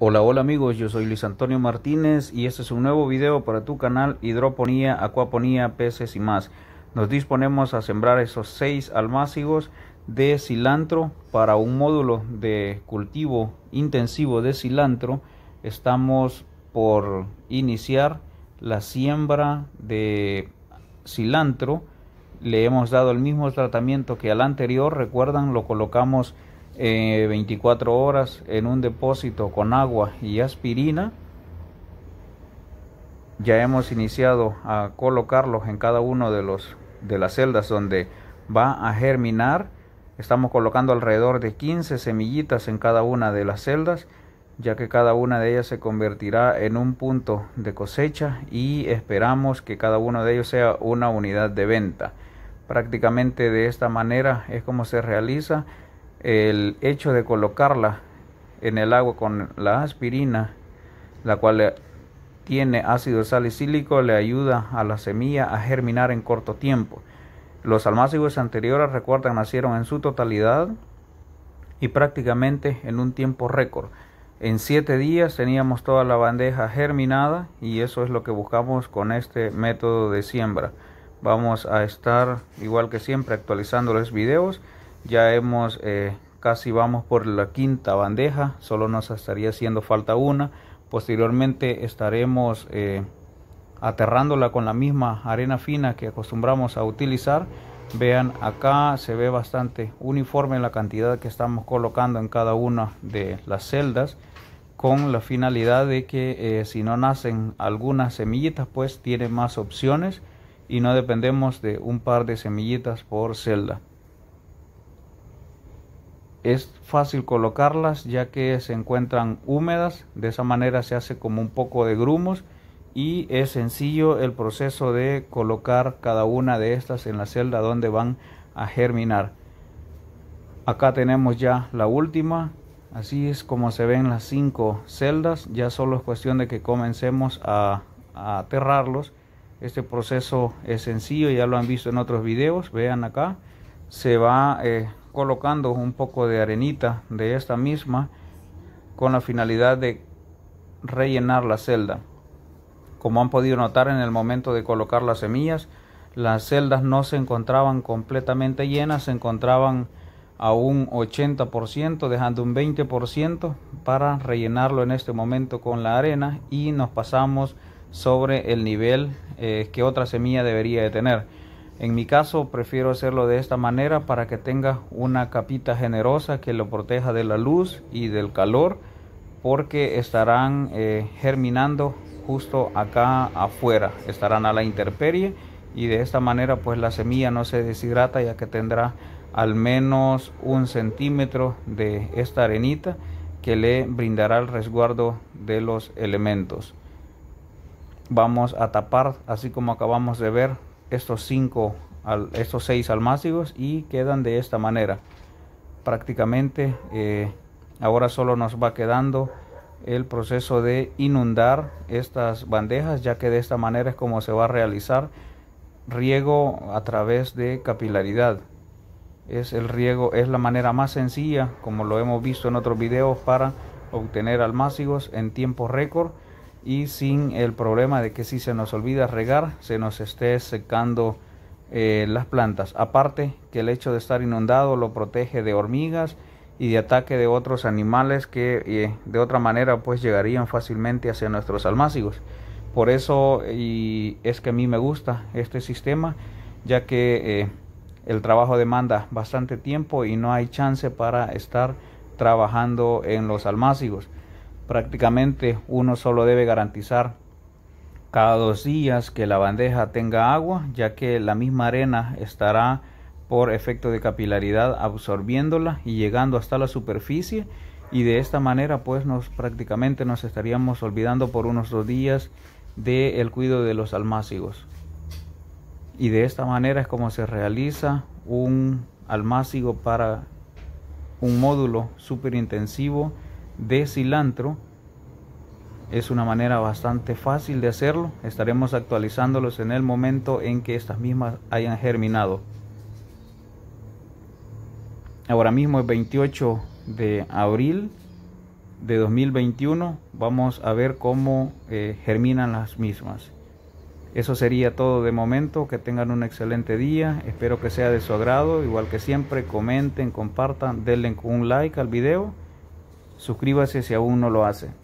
Hola, hola amigos, yo soy Luis Antonio Martínez y este es un nuevo video para tu canal Hidroponía, Acuaponía, Peces y más. Nos disponemos a sembrar esos seis almácigos de cilantro para un módulo de cultivo intensivo de cilantro. Estamos por iniciar la siembra de cilantro. Le hemos dado el mismo tratamiento que al anterior, recuerdan, lo colocamos 24 eh, horas en un depósito con agua y aspirina. Ya hemos iniciado a colocarlos en cada uno de los de las celdas donde va a germinar. Estamos colocando alrededor de 15 semillitas en cada una de las celdas, ya que cada una de ellas se convertirá en un punto de cosecha y esperamos que cada uno de ellos sea una unidad de venta. Prácticamente de esta manera es como se realiza el hecho de colocarla en el agua con la aspirina, la cual tiene ácido salicílico, le ayuda a la semilla a germinar en corto tiempo. Los almácigos anteriores, recuerdan, nacieron en su totalidad y prácticamente en un tiempo récord. En siete días teníamos toda la bandeja germinada y eso es lo que buscamos con este método de siembra. Vamos a estar, igual que siempre, actualizando los videos ya hemos eh, casi vamos por la quinta bandeja solo nos estaría haciendo falta una posteriormente estaremos eh, aterrándola con la misma arena fina que acostumbramos a utilizar vean acá se ve bastante uniforme la cantidad que estamos colocando en cada una de las celdas con la finalidad de que eh, si no nacen algunas semillitas pues tiene más opciones y no dependemos de un par de semillitas por celda es fácil colocarlas ya que se encuentran húmedas, de esa manera se hace como un poco de grumos y es sencillo el proceso de colocar cada una de estas en la celda donde van a germinar. Acá tenemos ya la última, así es como se ven las cinco celdas, ya solo es cuestión de que comencemos a, aterrarlos. Este proceso es sencillo, ya lo han visto en otros videos, vean acá, se va eh, colocando un poco de arenita de esta misma con la finalidad de rellenar la celda. Como han podido notar en el momento de colocar las semillas, las celdas no se encontraban completamente llenas, se encontraban a un 80%, dejando un 20% para rellenarlo en este momento con la arena y nos pasamos sobre el nivel eh, que otra semilla debería de tener. En mi caso prefiero hacerlo de esta manera para que tenga una capita generosa que lo proteja de la luz y del calor porque estarán eh, germinando justo acá afuera, estarán a la intemperie y de esta manera pues la semilla no se deshidrata ya que tendrá al menos un centímetro de esta arenita que le brindará el resguardo de los elementos. Vamos a tapar así como acabamos de ver estos cinco estos seis almácigos y quedan de esta manera prácticamente eh, ahora solo nos va quedando el proceso de inundar estas bandejas ya que de esta manera es como se va a realizar riego a través de capilaridad es el riego es la manera más sencilla como lo hemos visto en otros videos para obtener almácigos en tiempo récord y sin el problema de que si se nos olvida regar se nos esté secando eh, las plantas aparte que el hecho de estar inundado lo protege de hormigas y de ataque de otros animales que eh, de otra manera pues llegarían fácilmente hacia nuestros almácigos por eso y es que a mí me gusta este sistema ya que eh, el trabajo demanda bastante tiempo y no hay chance para estar trabajando en los almácigos Prácticamente uno solo debe garantizar cada dos días que la bandeja tenga agua, ya que la misma arena estará por efecto de capilaridad absorbiéndola y llegando hasta la superficie y de esta manera pues nos prácticamente nos estaríamos olvidando por unos dos días del el cuidado de los almácigos y de esta manera es como se realiza un almácigo para un módulo intensivo de cilantro. Es una manera bastante fácil de hacerlo. Estaremos actualizándolos en el momento en que estas mismas hayan germinado. Ahora mismo es 28 de abril de 2021. Vamos a ver cómo eh, germinan las mismas. Eso sería todo de momento. Que tengan un excelente día. Espero que sea de su agrado. Igual que siempre, comenten, compartan, denle un like al video. Suscríbase si aún no lo hace.